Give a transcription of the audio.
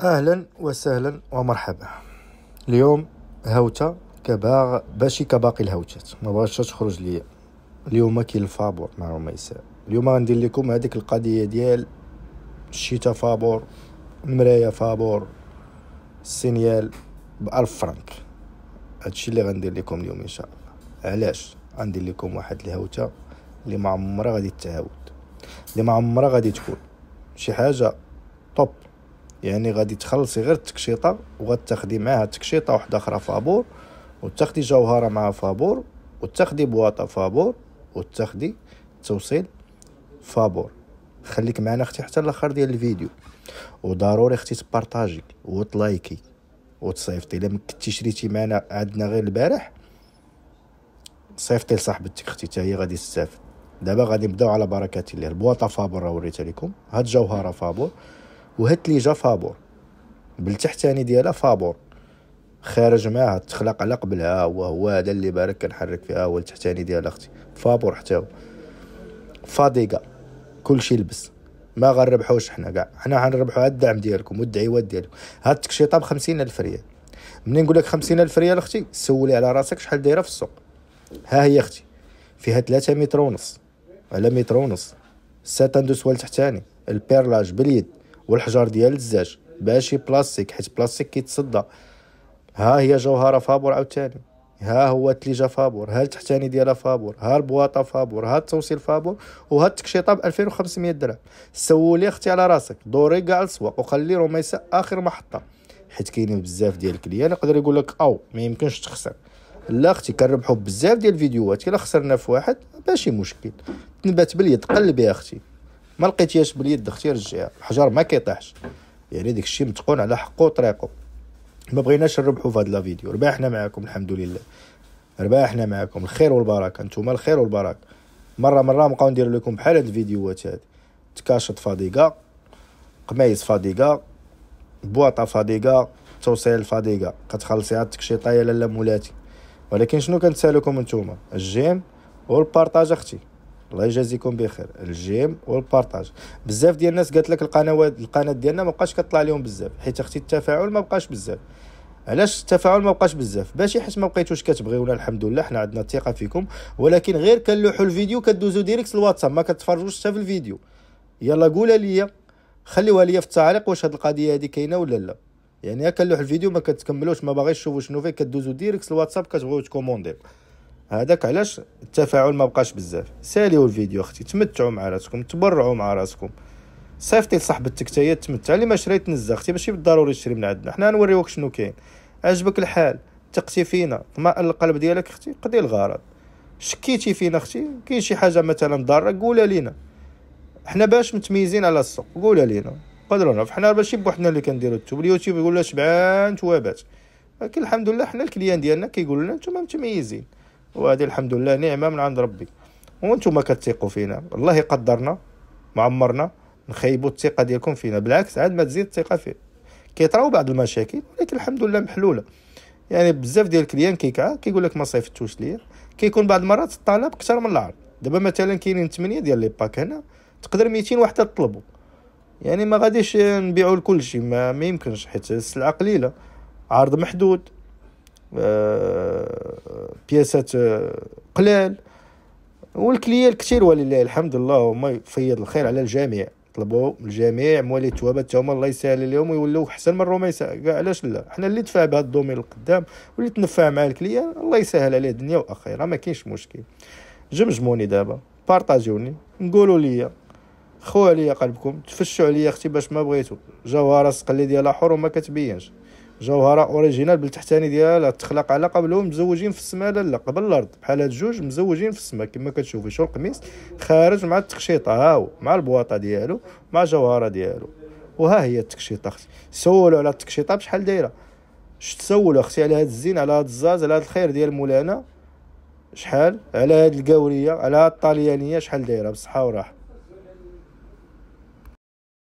اهلا وسهلا ومرحبا اليوم هوته كباغ باشي كباقي الهوتات ما بغاش تخرج ليا اليوم كاين الفابور مع ميساء اليوم غندير لكم هذيك القضيه ديال الشتاء فابور المرايه فابور السينيال بألف فرانك هادشي اللي غندير لكم اليوم ان شاء الله علاش غندير لكم واحد الهوته اللي ما عمرها غادي تتعاود اللي ما عمرها غادي تكون شي حاجه طوب يعني غادي تخلصي غير التكشيطه وغتاخدي معاها تكشيطه واحده اخرى فابور وتاخدي جوهره مع فابور وتاخدي بواطه فابور وتاخدي توصيل فابور خليك معنا اختي حتى الاخر ديال الفيديو وضروري اختي تبارطاجي وتلايكي وتصيفطي الا ما كنتي شريتي معنا عندنا غير البارح صيفطي لصاحبتك اختي حتى هي غادي تستافد دابا غادي نبداو على بركه الله البواطه فابور وريتها لكم هاد جوهره فابور جا فابور بالتحتاني ديالها فابور خارج معاها تخلق على قبلها وهو هذا اللي بارك كنحرك فيها هو التحتاني ديال اختي فابور حتى هو فاديكا كلشي لبس ما غنربحوش حنا كاع حنا غنربحو هاد الدعم ديالكم والدعيوات ديالكم هاد التكشيطه ب 50000 ريال منين نقول لك 50000 ريال اختي سولي على راسك شحال دايره في السوق ها هي اختي فيها 3 متر ونص على متر ونص ساتان دو سوال تحتاني البيرلاج باليد والحجر ديال الزاج ماشي بلاستيك حيت بلاستيك كيتصدى ها هي جوهره فابور عاوتاني ها هو التليجة فابور ها التحتاني ديالها فابور ها البواطه فابور ها التوصيل فابور وها التكشيطه ب 2500 درهم سولي اختي على راسك دوري كاع السواق وخلي رميسا اخر محطه حيت كاينين بزاف ديال الكليان يقدر يقول لك او ما يمكنش تخسر لا اختي كنربحوا بزاف ديال الفيديوهات الا خسرنا في واحد ماشي مشكل تنبات باليد قلب يا اختي ما لقيتيهاش باليد اختي رجعيها الحجر ما كيطيحش يعني داك الشيء متقون على حقه وطريقه ما بغيناش نربحوا في هاد لا فيديو ربحنا معاكم الحمد لله ربحنا معاكم الخير والبركه نتوما الخير والبركه مره مره نبقاو ندير لكم بحال هاد الفيديوهات هادي تكاشط فاديكا قمايز فاديكا بواطه فاديكا توصيل فاديكا كتخلصيها التكشيطه يا لالا مولاتي ولكن شنو كنتسالكم نتوما الجيم والبارطاج اختي الله يجازيكم بخير الجيم والبارطاج بزاف ديال الناس قالت لك القنوات القناه ديالنا ما بقاش كطلع لهم بزاف حيت اختي التفاعل ما بقاش بزاف علاش التفاعل ما بقاش بزاف باش حيت ما بقيتوش كتبغيونا الحمد لله حنا عندنا الثقه فيكم ولكن غير كنلوحوا الفيديو كدوزوا ديريكت الواتساب ما كتفرجوش حتى في الفيديو يلا قولها ليا خليوها ليا في التعليق واش هاد القضيه هادي كاينه ولا لا يعني كنلوح الفيديو ما كتكملوش ما باغيش تشوفوا شنو فيه كدوزوا ديريكت الواتساب كتبغيو تكومونديو هذاك علاش التفاعل ما بقاش بزاف ساليو الفيديو اختي تمتعوا مع راسكم تبرعوا مع راسكم صيفطي لصاحبتك حتى هي تمتع اللي ما شريت نزه اختي ماشي بالضروري تشري من عندنا حنا نوريوك شنو كاين عجبك الحال تقتي فينا طمأن القلب ديالك اختي قضي الغرض شكيتي فينا اختي كاين شي حاجه مثلا ضاره قولها لينا حنا باش متميزين على السوق قولها لينا قدرنا فحنا حنا ماشي بوحدنا اللي كنديروا التوب اليوتيوب يقول لنا شبعان توابات ولكن الحمد لله حنا الكليان ديالنا كيقولوا لنا نتوما متميزين وهذه الحمد لله نعمه من عند ربي وانتم كتثقوا فينا الله يقدرنا معمرنا نخيبوا الثقه ديالكم فينا بالعكس عاد ما تزيد الثقه فيه كيطراو بعض المشاكل ولكن الحمد لله محلوله يعني بزاف ديال الكليان كيكع كيقول لك ما صيفطتوش ليا كيكون بعض المرات الطلب اكثر من العرض دابا مثلا كاينين 8 ديال لي باك هنا تقدر 200 واحد تطلبوا يعني ما غاديش نبيعوا لكل شيء ما يمكنش حيت السلعه قليله عرض محدود آه، بياسات آه، قلال والكليه الكثير ولله الحمد اللهم يفيض الخير على الجميع طلبوا الجميع موالي التوابه تاهما هما الله يسهل عليهم ويولوا احسن من الروميسا كاع علاش لا حنا اللي دفع بهذا الدومين القدام واللي تنفع مع الكليال الله يسهل عليه الدنيا واخيرا ما كاينش مشكل جمجموني دابا بارطاجوني نقولوا لي خو عليا قلبكم تفشوا عليا اختي باش ما بغيتو جوهره السقلي ديالها حر وما كتبينش جوهره اوريجينال بالتحتاني ديالها تخلق على قبلهم مزوجين في السماء لا لا قبل الارض بحال هاد جوج مزوجين في السماء كما كتشوفي شو القميص خارج مع التقشيطه هاو مع البواطه ديالو مع جوهره ديالو وها هي التكشيطه اختي سولوا على التكشيطه بشحال دايره تسولوا اختي على هاد الزين على هاد الزاز على هاد الخير ديال مولانا شحال على هاد القاوريه على هاد الطليانيه شحال دايره بصحه وراحه